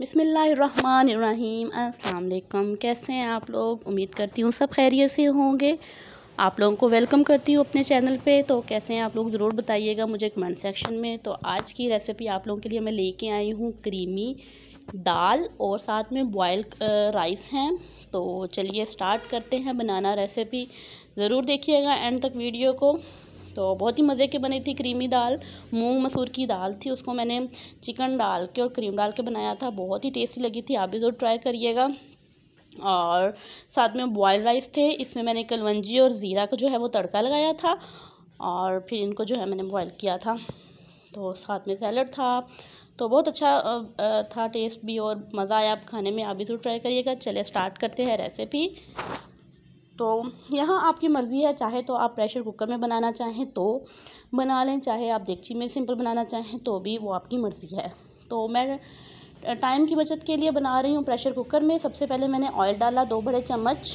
बिसमीम अल्लाम कैसे हैं आप लोग उम्मीद करती हूँ सब खैरियत से होंगे आप लोगों को वेलकम करती हूँ अपने चैनल पे तो कैसे हैं आप लोग ज़रूर बताइएगा मुझे कमेंट सेक्शन में तो आज की रेसिपी आप लोगों के लिए मैं लेके आई हूँ क्रीमी दाल और साथ में बॉयल राइस हैं तो चलिए स्टार्ट करते हैं बनाना रेसिपी ज़रूर देखिएगा एंड तक वीडियो को तो बहुत ही मज़े के बनी थी क्रीमी दाल मूंग मसूर की दाल थी उसको मैंने चिकन डाल के और क्रीम डाल के बनाया था बहुत ही टेस्टी लगी थी आप भी ज़रूर ट्राई करिएगा और साथ में बॉयल राइस थे इसमें मैंने कलवंजी और ज़ीरा का जो है वो तड़का लगाया था और फिर इनको जो है मैंने बॉयल किया था तो साथ में सैलड था तो बहुत अच्छा था टेस्ट भी और मज़ा आया आप खाने में आप भी ज़रूर ट्राई करिएगा चलिए स्टार्ट करते हैं रेसिपी तो यहाँ आपकी मर्ज़ी है चाहे तो आप प्रेशर कुकर में बनाना चाहें तो बना लें चाहे आप देगची में सिंपल बनाना चाहें तो भी वो आपकी मर्ज़ी है तो मैं टाइम की बचत के लिए बना रही हूँ प्रेशर कुकर में सबसे पहले मैंने ऑयल डाला दो बड़े चम्मच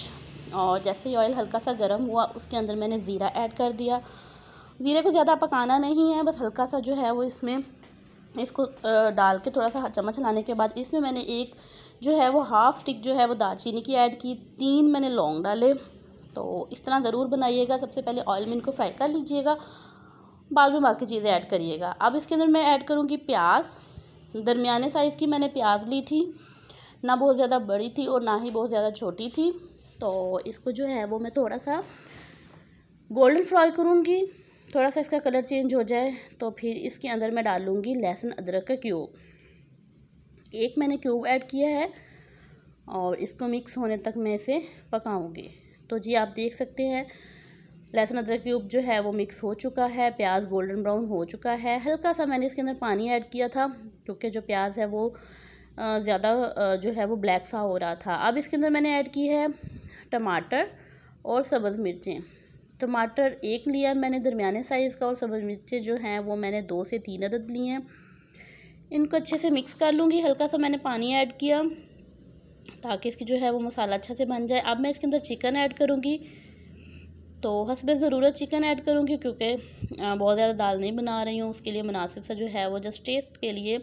और जैसे ही ऑयल हल्का सा गर्म हुआ उसके अंदर मैंने ज़ीरा ऐड कर दिया ज़ीरे को ज़्यादा पकाना नहीं है बस हल्का सा जो है वो इसमें इसको डाल के थोड़ा सा चम्मच लाने के बाद इसमें मैंने एक जो है वो हाफ़ टिक जो है वो दालचीनी की ऐड की तीन मैंने लौंग डाले तो इस तरह ज़रूर बनाइएगा सबसे पहले ऑयल में इनको फ्राई कर लीजिएगा बाद में बाकी चीज़ें ऐड करिएगा अब इसके अंदर मैं ऐड करूँगी प्याज दरमियाने साइज़ की मैंने प्याज ली थी ना बहुत ज़्यादा बड़ी थी और ना ही बहुत ज़्यादा छोटी थी तो इसको जो है वो मैं थोड़ा सा गोल्डन फ्राई करूँगी थोड़ा सा इसका कलर चेंज हो जाए तो फिर इसके अंदर मैं डालूँगी लहसुन अदरक का क्यूब एक मैंने क्यूब ऐड किया है और इसको मिक्स होने तक मैं इसे पकाऊंगी तो जी आप देख सकते हैं लहसुन अदरक क्यूब जो है वो मिक्स हो चुका है प्याज गोल्डन ब्राउन हो चुका है हल्का सा मैंने इसके अंदर पानी ऐड किया था क्योंकि जो प्याज है वो ज़्यादा जो है वो ब्लैक सा हो रहा था अब इसके अंदर मैंने ऐड की है टमाटर और सब्ज़ मिर्चें टमाटर एक लिया मैंने दरमिया साइज़ का और सब्ज़ मिर्चें जो हैं वो मैंने दो से तीन अदद लिए हैं इनको अच्छे से मिक्स कर लूँगी हल्का सा मैंने पानी ऐड किया ताकि इसकी जो है वो मसाला अच्छा से बन जाए अब मैं इसके अंदर चिकन ऐड करूँगी तो हंसबे ज़रूरत चिकन ऐड करूँगी क्योंकि बहुत ज़्यादा दाल नहीं बना रही हूँ उसके लिए मुनासिब सा जो है वो जस्ट टेस्ट के लिए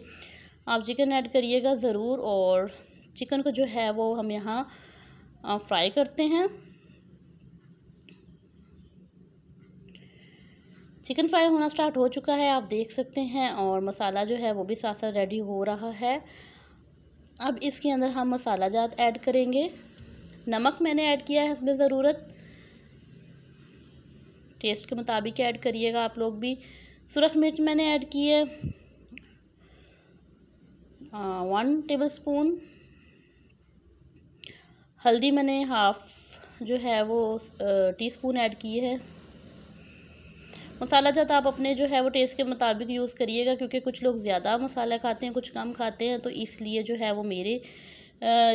आप चिकन ऐड करिएगा ज़रूर और चिकन को जो है वो हम यहाँ फ्राई करते हैं चिकन फ्राई होना स्टार्ट हो चुका है आप देख सकते हैं और मसाला जो है वो भी साथ साथ रेडी हो रहा है अब इसके अंदर हम मसाला जात ऐड करेंगे नमक मैंने ऐड किया है इसमें ज़रूरत टेस्ट के मुताबिक ऐड करिएगा आप लोग भी सुरख मिर्च मैंने ऐड की है वन टेबल स्पून हल्दी मैंने हाफ़ जो है वो टी स्पून ऐड की है मसाला जात आप अपने जो है वो टेस्ट के मुताबिक यूज़ करिएगा क्योंकि कुछ लोग ज़्यादा मसाला खाते हैं कुछ कम खाते हैं तो इसलिए जो है वो मेरे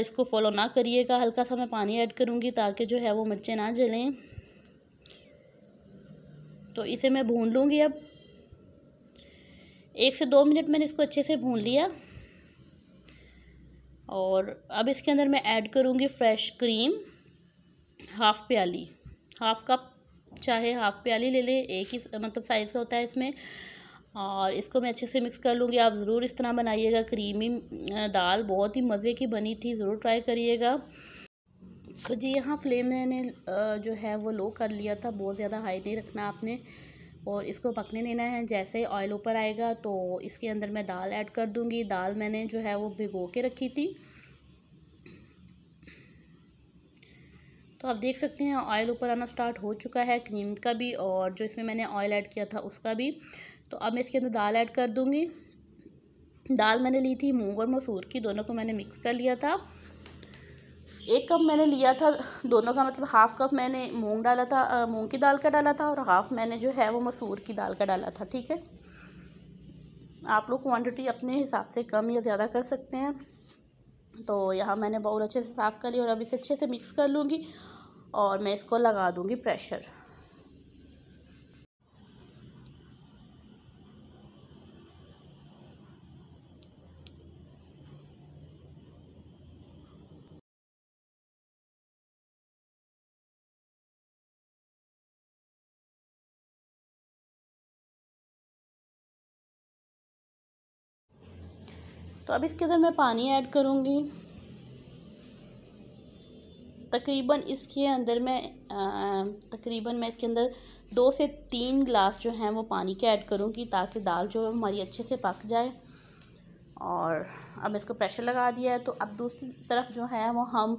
इसको फॉलो ना करिएगा हल्का सा मैं पानी ऐड करूँगी ताकि जो है वो मिर्चें ना जलें तो इसे मैं भून लूँगी अब एक से दो मिनट मैंने इसको अच्छे से भून लिया और अब इसके अंदर मैं ऐड करूँगी फ्रेश क्रीम हाफ़ प्याली हाफ़ कप चाहे हाफ प्याली ले लें एक ही मतलब साइज़ का होता है इसमें और इसको मैं अच्छे से मिक्स कर लूँगी आप ज़रूर इस तरह बनाइएगा क्रीमी दाल बहुत ही मज़े की बनी थी ज़रूर ट्राई करिएगा तो जी यहाँ फ्लेम मैंने जो है वो लो कर लिया था बहुत ज़्यादा हाई नहीं रखना आपने और इसको पकने देना है जैसे ऑयल ऊपर आएगा तो इसके अंदर मैं दाल ऐड कर दूँगी दाल मैंने जो है वो भिगो के रखी थी तो आप देख सकते हैं ऑयल ऊपर आना स्टार्ट हो चुका है क्रीम का भी और जो इसमें मैंने ऑयल ऐड किया था उसका भी तो अब मैं इसके अंदर दाल ऐड कर दूँगी दाल मैंने ली थी मूंग और मसूर की दोनों को मैंने मिक्स कर लिया था एक कप मैंने लिया था दोनों का मतलब हाफ़ कप मैंने मूंग डाला था मूंग की दाल का डाला था और हाफ़ मैंने जो है वो मसूर की दाल का डाला था ठीक है आप लोग क्वांटिटी अपने हिसाब से कम या ज़्यादा कर सकते हैं तो यहाँ मैंने बहुत अच्छे से साफ़ कर लिया और अब इसे अच्छे से मिक्स कर लूँगी और मैं इसको लगा दूंगी प्रेशर तो अब इसके अंदर मैं पानी ऐड करूँगी तकरीबन इसके अंदर मैं तकरीबन मैं इसके अंदर दो से तीन ग्लास जो हैं वो पानी के ऐड करूँगी ताकि दाल जो हमारी अच्छे से पक जाए और अब इसको प्रेशर लगा दिया है तो अब दूसरी तरफ जो है वो हम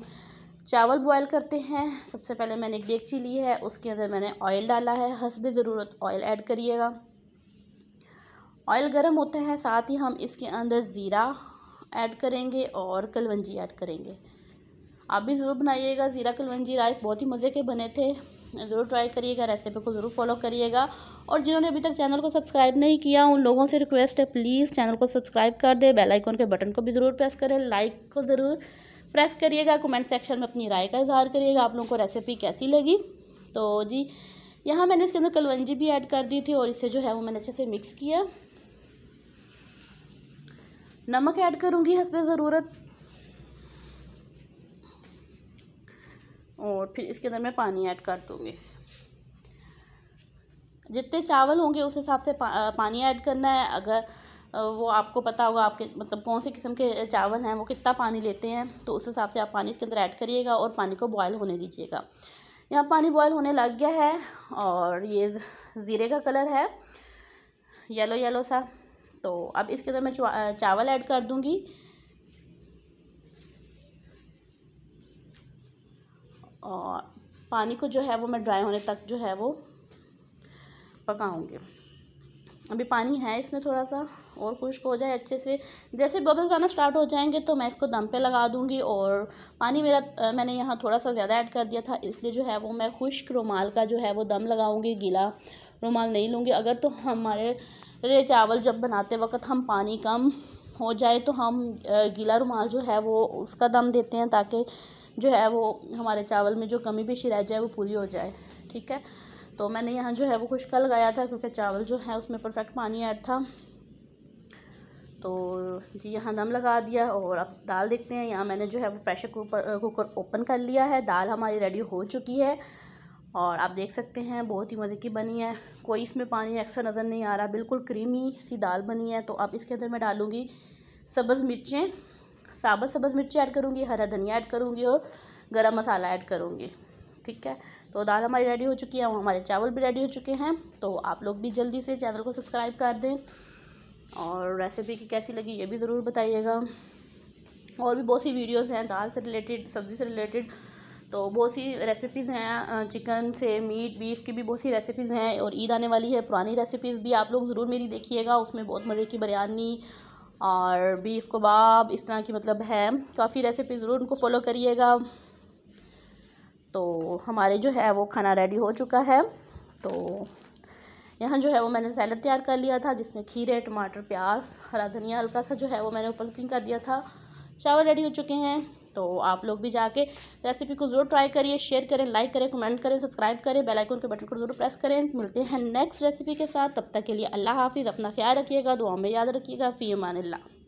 चावल बॉयल करते हैं सबसे पहले मैंने एक डेगची ली है उसके अंदर मैंने ऑयल डाला है हसब ज़रूरत ऑयल ऐड करिएगा ऑयल गर्म होता है साथ ही हम इसके अंदर ज़ीरा ऐड करेंगे और कलवंजी ऐड करेंगे आप भी ज़रूर बनाइएगा ज़ीरा कलवंजी राइस बहुत ही मज़े के बने थे ज़रूर ट्राई करिएगा रेसिपी को ज़रूर फॉलो करिएगा और जिन्होंने अभी तक चैनल को सब्सक्राइब नहीं किया उन लोगों से रिक्वेस्ट है प्लीज़ चैनल को सब्सक्राइब कर दे बेल आइकन के बटन को भी ज़रूर प्रेस करें लाइक को ज़रूर प्रेस करिएगा कमेंट सेक्शन में अपनी राय का इजहार करिएगा आप लोगों को रेसिपी कैसी लगी तो जी यहाँ मैंने इसके अंदर कलवंजी भी ऐड कर दी थी और इसे जो है वो मैंने अच्छे से मिक्स किया नमक ऐड करूँगी हंसपे ज़रूरत और फिर इसके अंदर मैं पानी ऐड कर दूँगी जितने चावल होंगे उस हिसाब से पा, पानी ऐड करना है अगर वो आपको पता होगा आपके मतलब कौन से किस्म के चावल हैं वो कितना पानी लेते हैं तो उस हिसाब से आप पानी इसके अंदर ऐड करिएगा और पानी को बॉयल होने दीजिएगा यहाँ पानी बॉयल होने लग गया है और ये ज़ीरे का कलर है येलो येलो सा तो अब इसके अंदर मैं चावल ऐड कर दूँगी और पानी को जो है वो मैं ड्राई होने तक जो है वो पकाऊंगी अभी पानी है इसमें थोड़ा सा और खुश्क हो जाए अच्छे से जैसे बबल्स आना स्टार्ट हो जाएंगे तो मैं इसको दम पे लगा दूंगी और पानी मेरा आ, मैंने यहाँ थोड़ा सा ज़्यादा ऐड कर दिया था इसलिए जो है वो मैं खुश्क रुमाल का जो है वो दम लगाऊंगी गीला रुमाल नहीं लूँगी अगर तो हमारे रे चावल जब बनाते वक्त हम पानी कम हो जाए तो हम गीला रुमाल जो है वो उसका दम देते हैं ताकि जो है वो हमारे चावल में जो कमी पेशी रह जाए वो पूरी हो जाए ठीक है तो मैंने यहाँ जो है वो खुशका लगाया था क्योंकि चावल जो है उसमें परफेक्ट पानी ऐड था तो जी यहाँ दम लगा दिया और अब दाल देखते हैं यहाँ मैंने जो है वो प्रेशर कुकर कुकर ओपन कर लिया है दाल हमारी रेडी हो चुकी है और आप देख सकते हैं बहुत ही मज़े की बनी है कोई इसमें पानी एक्स्ट्रा नज़र नहीं आ रहा बिल्कुल क्रीमी सी दाल बनी है तो अब इसके अंदर मैं डालूँगी सब्ज़ मिर्चें साबुत सबज मिर्ची ऐड करूँगी हरा धनिया ऐड करूँगी और गरम मसाला ऐड करूँगी ठीक है तो दाल हमारी रेडी हो चुकी है और हमारे चावल भी रेडी हो चुके हैं तो आप लोग भी जल्दी से चैनल को सब्सक्राइब कर दें और रेसिपी की कैसी लगी ये भी ज़रूर बताइएगा और भी बहुत सी वीडियोस हैं दाल से रिलेटेड सब्ज़ी से रिलेटेड तो बहुत सी रेसिपीज़ हैं चिकन से मीट बीफ की भी बहुत सी रेसिपीज़ हैं और ईद आने वाली है पुरानी रेसिपीज़ भी आप लोग ज़रूर मेरी देखिएगा उसमें बहुत मज़े की बिरयानी और बीफ कबाब इस तरह की मतलब है काफ़ी रेसिपी ज़रूर उनको फॉलो करिएगा तो हमारे जो है वो खाना रेडी हो चुका है तो यहाँ जो है वो मैंने सैलड तैयार कर लिया था जिसमें खीरे टमाटर प्याज हरा धनिया हल्का सा जो है वो मैंने ऊपर कर दिया था चावल रेडी हो चुके हैं तो आप लोग भी जाके रेसिपी को ज़रूर ट्राई करिए शेयर करें लाइक करें कमेंट करें सब्सक्राइब करें बेल आइकन के बटन को ज़रूर प्रेस करें मिलते हैं नेक्स्ट रेसिपी के साथ तब तक के लिए अल्लाह हाफिज़ अपना ख्याल रखिएगा दुआ में याद रखिएगा फ़ी अमान